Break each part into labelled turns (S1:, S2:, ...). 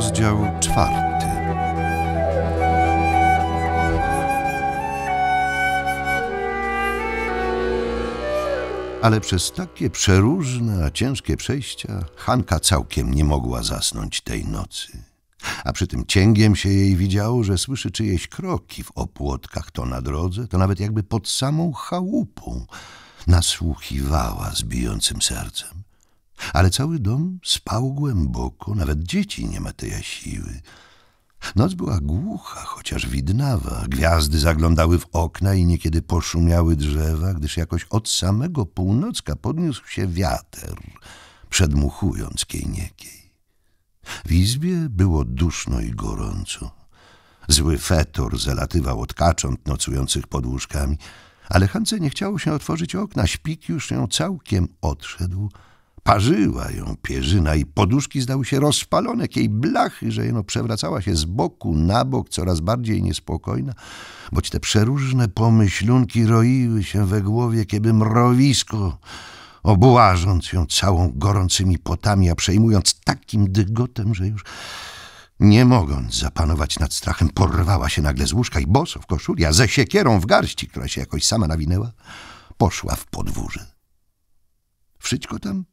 S1: Rozdział czwarty. Ale przez takie przeróżne, a ciężkie przejścia Hanka całkiem nie mogła zasnąć tej nocy. A przy tym cięgiem się jej widziało, że słyszy czyjeś kroki w opłotkach, to na drodze, to nawet jakby pod samą chałupą. Nasłuchiwała z bijącym sercem. Ale cały dom spał głęboko, nawet dzieci nie ma tej siły. Noc była głucha, chociaż widnawa. Gwiazdy zaglądały w okna i niekiedy poszumiały drzewa, gdyż jakoś od samego północka podniósł się wiatr, przedmuchując kiejniekiej. W izbie było duszno i gorąco. Zły fetor zelatywał od kacząt nocujących pod łóżkami, ale Hance nie chciało się otworzyć okna. Śpik już ją całkiem odszedł – Parzyła ją pierzyna i poduszki zdały się rozpalone, jej blachy, że jeno przewracała się z boku na bok, coraz bardziej niespokojna, boć te przeróżne pomyślunki roiły się we głowie, kiedy mrowisko, obłażąc ją całą gorącymi potami, a przejmując takim dygotem, że już... Nie mogąc zapanować nad strachem, porwała się nagle z łóżka i boso w koszuli, a ze siekierą w garści, która się jakoś sama nawinęła, poszła w podwórze. Wszystko tam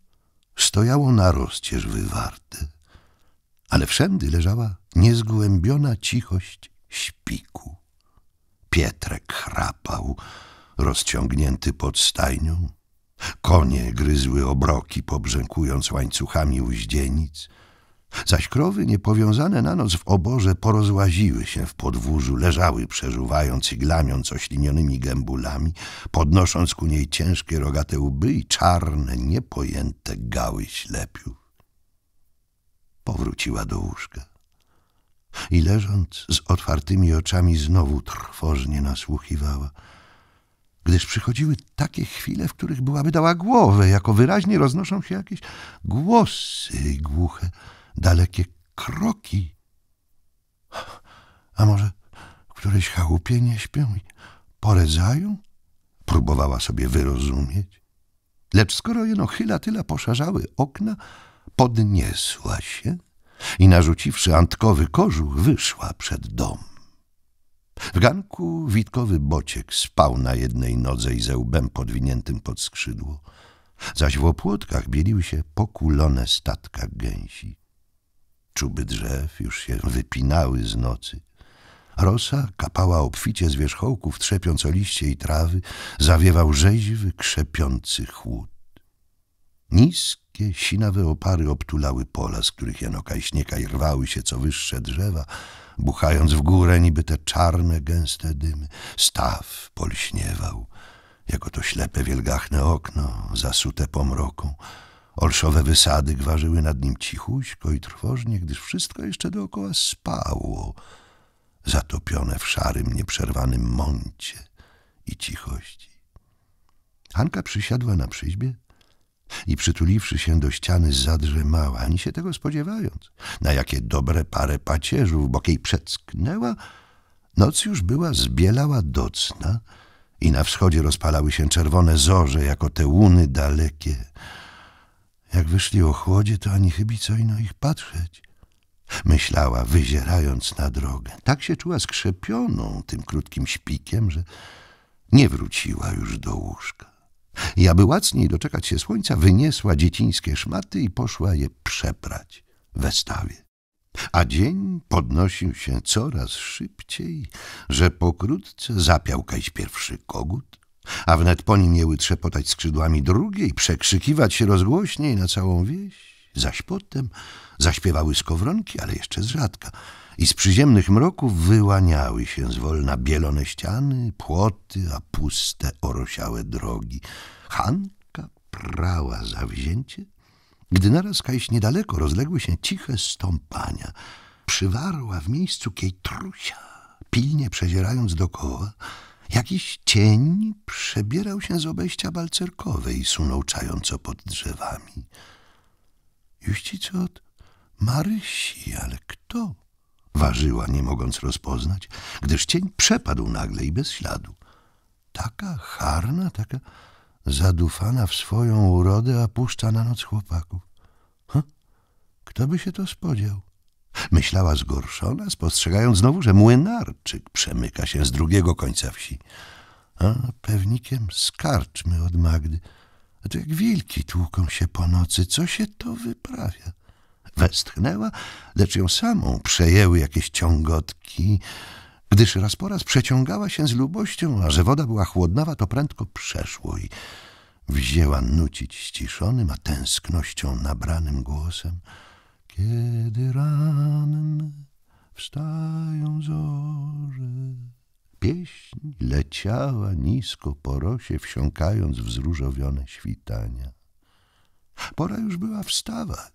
S1: stojało na rozcież wywarte, ale wszędy leżała niezgłębiona cichość śpiku. Pietrek chrapał, rozciągnięty pod stajnią. Konie gryzły obroki, pobrzękując łańcuchami uździenic – Zaś krowy niepowiązane na noc w oborze porozłaziły się w podwórzu, leżały przeżuwając i glamiąc oślinionymi gębulami, podnosząc ku niej ciężkie rogate łby i czarne, niepojęte gały ślepiów. Powróciła do łóżka i leżąc z otwartymi oczami znowu trwożnie nasłuchiwała – gdyż przychodziły takie chwile, w których byłaby dała głowę, jako wyraźnie roznoszą się jakieś głosy głuche dalekie kroki. A może w którejś chałupie nie śpią i poredzają? Próbowała sobie wyrozumieć. Lecz skoro jeno chyla tyla poszarzały okna, podniesła się i narzuciwszy antkowy kożuch, wyszła przed dom. W ganku witkowy bociek spał na jednej nodze i ze łbem podwiniętym pod skrzydło, zaś w opłotkach bieliły się pokulone statka gęsi. Czuby drzew już się wypinały z nocy. Rosa kapała obficie z wierzchołków, trzepiąc o liście i trawy, zawiewał rzeźwy, krzepiący chłód. Niskie, sinawe opary obtulały pola, z których Janoka i Śnieka i rwały się co wyższe drzewa, buchając w górę niby te czarne, gęste dymy. Staw polśniewał, jako to ślepe, wielgachne okno, zasute pomroką, Olszowe wysady gwarzyły nad nim cichuśko i trwożnie, gdyż wszystko jeszcze dookoła spało, zatopione w szarym, nieprzerwanym mącie i cichości. Hanka przysiadła na przyźbie i przytuliwszy się do ściany zadrzemała, ani się tego spodziewając. Na jakie dobre parę pacierzów jej przecknęła, noc już była zbielała docna i na wschodzie rozpalały się czerwone zorze jako te łuny dalekie, jak wyszli o chłodzie, to ani chybi co ino ich patrzeć. Myślała, wyzierając na drogę. Tak się czuła skrzepioną tym krótkim śpikiem, że nie wróciła już do łóżka. I aby łacniej doczekać się słońca, wyniesła dziecińskie szmaty i poszła je przeprać we stawie. A dzień podnosił się coraz szybciej, że pokrótce zapiał kajś pierwszy kogut, a wnet po nim miały trzepotać skrzydłami drugiej, przekrzykiwać się rozgłośniej na całą wieś. Zaś potem zaśpiewały skowronki, ale jeszcze z rzadka, i z przyziemnych mroków wyłaniały się zwolna bielone ściany, płoty, a puste, orosiałe drogi. Hanka prała zawzięcie, gdy naraz kajś niedaleko rozległy się ciche stąpania. Przywarła w miejscu kiej trusia, pilnie przezierając dokoła, Jakiś cień przebierał się z obejścia balcerkowej, sunął czająco pod drzewami. co? od Marysi, ale kto? Ważyła, nie mogąc rozpoznać, gdyż cień przepadł nagle i bez śladu. Taka harna, taka zadufana w swoją urodę, a puszcza na noc chłopaków. Huh? Hm? Kto by się to spodział? Myślała zgorszona, spostrzegając znowu, że młynarczyk przemyka się z drugiego końca wsi. A pewnikiem skarczmy od Magdy. A to jak wilki tłuką się po nocy, co się to wyprawia? Westchnęła, lecz ją samą przejęły jakieś ciągotki, gdyż raz po raz przeciągała się z lubością, a że woda była chłodnawa, to prędko przeszło i wzięła nucić ściszonym, a tęsknością nabranym głosem – kiedy ranne wstają zorze, pieśń leciała nisko po rosie, wsiąkając w zróżowione świtania. Pora już była wstawać.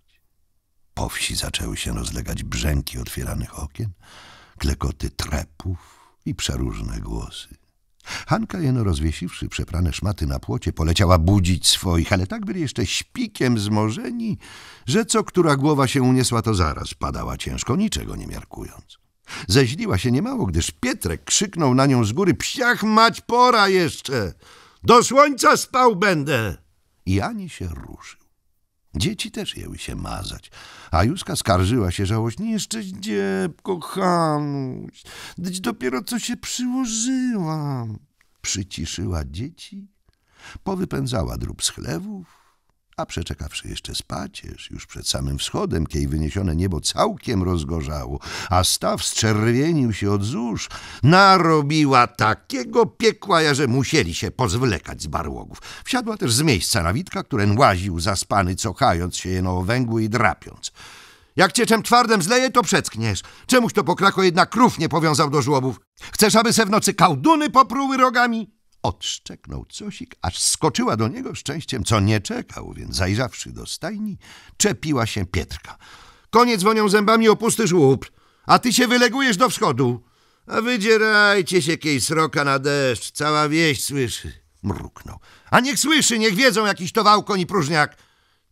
S1: Po wsi zaczęły się rozlegać brzęki otwieranych okien, klekoty trepów i przeróżne głosy. Hanka jeno rozwiesiwszy przeprane szmaty na płocie, poleciała budzić swoich, ale tak byli jeszcze śpikiem zmorzeni, że co która głowa się uniesła, to zaraz padała ciężko, niczego nie miarkując. Zeźliła się niemało, gdyż Pietrek krzyknął na nią z góry, psiach mać pora jeszcze, do słońca spał będę. I ani się ruszył. Dzieci też jęły się mazać, a Józka skarżyła się żałośnie. Jeszcze gdzie, kochanuś, dyć dopiero co się przyłożyłam. Przyciszyła dzieci, powypędzała drób z chlewów, a przeczekawszy jeszcze spacież, już przed samym wschodem, kiej wyniesione niebo całkiem rozgorzało, a staw zczerwienił się od zórz, narobiła takiego piekła, że musieli się pozwlekać z barłogów. Wsiadła też z miejsca na Witka, któren łaził zaspany, cochając się jeno węgły i drapiąc. Jak cię twardym twardem zleje, to przeckniesz. Czemuś to pokrako jednak krów nie powiązał do żłobów? Chcesz, aby se w nocy kałduny popruły rogami? Odszczeknął cosik, aż skoczyła do niego szczęściem, co nie czekał, więc zajrzawszy do stajni, czepiła się Pietrka. Koniec wonią zębami o pusty żłób, a ty się wylegujesz do wschodu. A wydzierajcie się kiej sroka na deszcz, cała wieś słyszy. Mruknął. A niech słyszy, niech wiedzą jakiś to wałkoń i próżniak.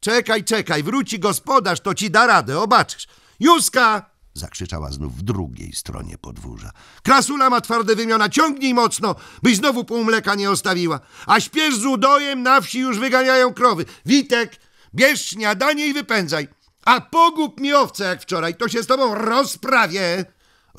S1: Czekaj, czekaj, wróci gospodarz, to ci da radę, obaczysz. Józka! zakrzyczała znów w drugiej stronie podwórza. Krasula ma twarde wymiona, ciągnij mocno, byś znowu pół mleka nie ostawiła. A śpiesz z udojem, na wsi już wyganiają krowy. Witek, bierz śniadanie i wypędzaj. A pogub mi owce jak wczoraj, to się z tobą rozprawię.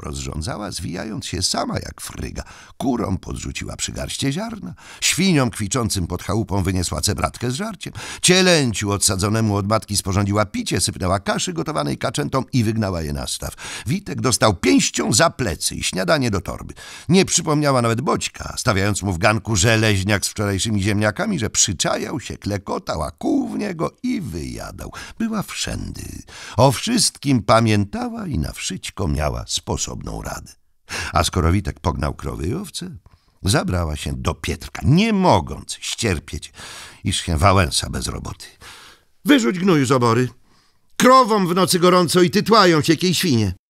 S1: Rozrządzała, zwijając się sama jak fryga. Kurom podrzuciła przygarście ziarna, świniom kwiczącym pod chałupą wyniesła cebratkę z żarciem, cielęciu odsadzonemu od matki sporządziła picie, sypnęła kaszy gotowanej kaczętom i wygnała je na staw. Witek dostał pięścią za plecy i śniadanie do torby. Nie przypomniała nawet Boćka, stawiając mu w ganku żeleźniak z wczorajszymi ziemniakami, że przyczajał się, klekotał, a kół w niego i wyjadał. Była wszędy. O wszystkim pamiętała i na wszystko miała sposób osobną radę. A skoro Witek pognał krowy i owce, zabrała się do Pietrka, nie mogąc ścierpieć, iż się Wałęsa bez roboty. Wyrzuć gnój z obory. Krowom w nocy gorąco i tytłają się jakiejś świnie.